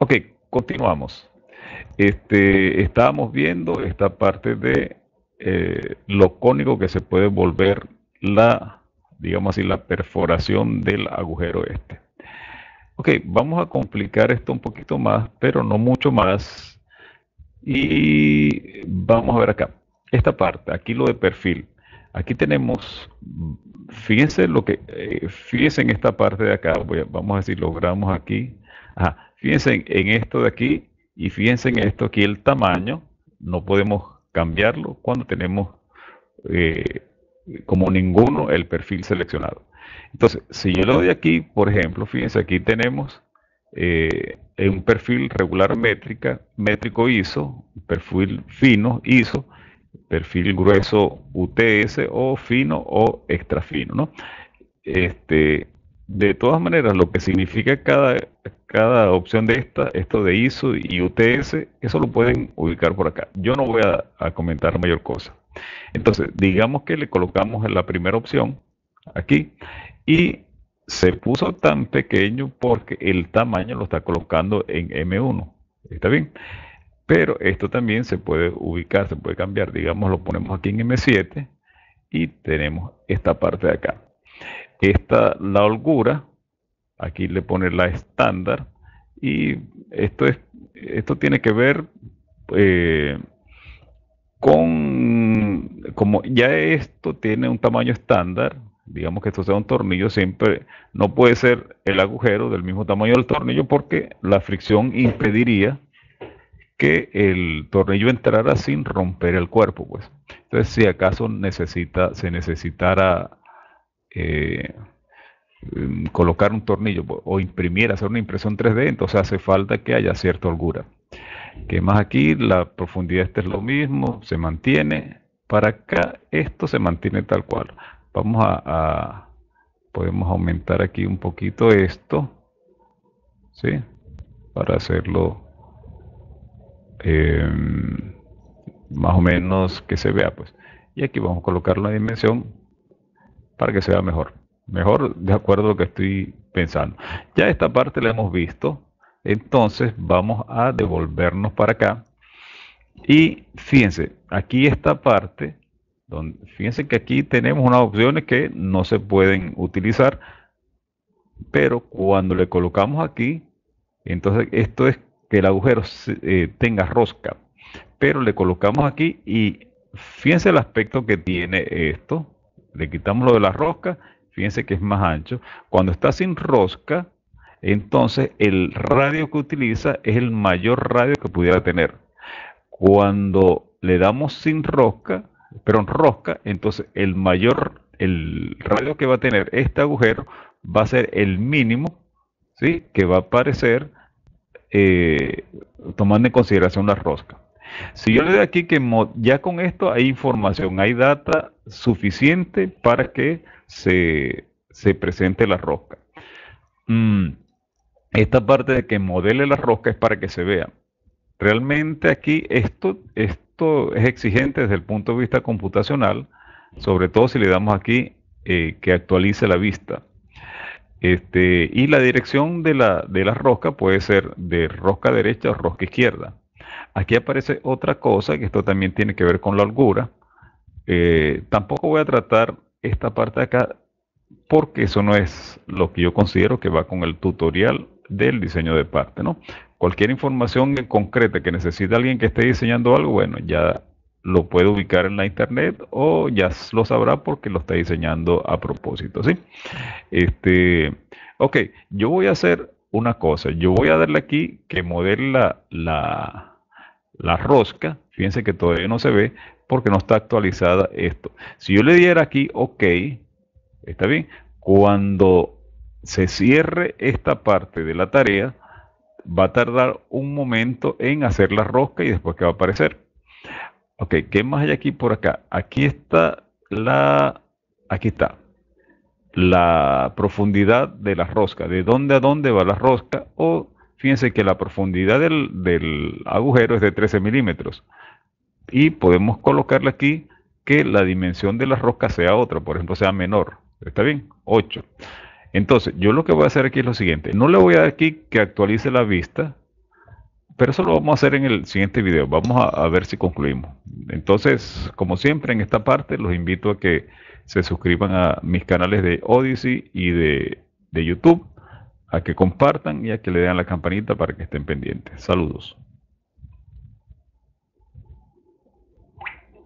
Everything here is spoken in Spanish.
Ok, continuamos. Este, estábamos viendo esta parte de eh, lo cónico que se puede volver la, digamos así, la perforación del agujero este. Ok, vamos a complicar esto un poquito más, pero no mucho más. Y vamos a ver acá, esta parte, aquí lo de perfil. Aquí tenemos, fíjense lo que, eh, fíjense en esta parte de acá, voy vamos a decir, logramos aquí. Ajá, Fíjense en, esto de aquí y fíjense en esto aquí el tamaño. No podemos cambiarlo cuando tenemos eh, como ninguno el perfil seleccionado. Entonces, si yo lo doy aquí, por ejemplo, fíjense, aquí tenemos eh, un perfil regular métrica, métrico ISO, perfil fino ISO, perfil grueso UTS o fino o extra fino, ¿no? Este, de todas maneras, lo que significa cada, cada opción de esta, esto de ISO y UTS, eso lo pueden ubicar por acá. Yo no voy a, comentar mayor cosa. Entonces, digamos que le colocamos la primera opción aquí y se puso tan pequeño porque el tamaño lo está colocando en M1. ¿Está bien? Pero esto también se puede ubicar, se puede cambiar. Digamos, lo ponemos aquí en M7 y tenemos esta parte de acá. Esta, la holgura, aquí le pone la estándar, y esto, es, esto tiene que ver eh, con, como ya esto tiene un tamaño estándar, digamos que esto sea un tornillo, siempre no puede ser el agujero del mismo tamaño del tornillo porque la fricción impediría que el tornillo entrara sin romper el cuerpo, pues. Entonces, si acaso necesita, se necesitara eh, em, colocar un tornillo o imprimir, hacer una impresión 3D, entonces hace falta que haya cierta holgura. Que más aquí? La profundidad esta es lo mismo, se mantiene. Para acá esto se mantiene tal cual. Vamos a, podemos aumentar aquí un poquito esto, ¿sí? Para hacerlo em, más o menos que se vea, pues. Y aquí vamos a colocar la dimensión para que sea mejor. Mejor de acuerdo a lo que estoy pensando. Ya esta parte la hemos visto. Entonces vamos a devolvernos para acá. Y fíjense, aquí esta parte, donde, fíjense que aquí tenemos unas opciones que no se pueden utilizar. Pero cuando le colocamos aquí, entonces esto es que el agujero eh, tenga rosca. Pero le colocamos aquí y fíjense el aspecto que tiene esto le quitamos lo de la rosca, fíjense que es más ancho. Cuando está sin rosca, entonces el radio que utiliza es el mayor radio que pudiera tener. Cuando le damos sin rosca, pero en rosca, entonces el mayor, el radio que va a tener este agujero va a ser el mínimo, ¿sí? Que va a aparecer eh, tomando en consideración la rosca. Si yo le doy aquí que ya con esto hay información, hay data suficiente para que se, presente la rosca. Mm, esta parte de que modele la rosca es para que se vea. Realmente aquí esto, esto es exigente desde el punto de vista computacional, sobre todo si le damos aquí eh, que actualice la vista. Este, y la dirección de la, de la rosca puede ser de rosca derecha o rosca izquierda. Aquí aparece otra cosa, que esto también tiene que ver con la holgura. Eh, tampoco voy a tratar esta parte de acá porque eso no es lo que yo considero que va con el tutorial del diseño de parte, ¿no? Cualquier información en concreta que necesite alguien que esté diseñando algo, bueno, ya lo puede ubicar en la internet o ya lo sabrá porque lo está diseñando a propósito, ¿sí? Este, ok, yo voy a hacer una cosa, yo voy a darle aquí que modele la la rosca, fíjense que todavía no se ve porque no está actualizada esto. Si yo le diera aquí OK, está bien, cuando se cierre esta parte de la tarea, va a tardar un momento en hacer la rosca y después que va a aparecer. Ok, ¿qué más hay aquí por acá? Aquí está la, aquí está, la profundidad de la rosca, de dónde a dónde va la rosca o Fíjense que la profundidad del, agujero es de 13 milímetros y podemos colocarle aquí que la dimensión de la rosca sea otra, por ejemplo, sea menor. ¿Está bien? 8. Entonces, yo lo que voy a hacer aquí es lo siguiente. No le voy a dar aquí que actualice la vista, pero eso lo vamos a hacer en el siguiente video. Vamos a, ver si concluimos. Entonces, como siempre en esta parte, los invito a que se suscriban a mis canales de Odyssey y de YouTube a que compartan y a que le den la campanita para que estén pendientes. Saludos.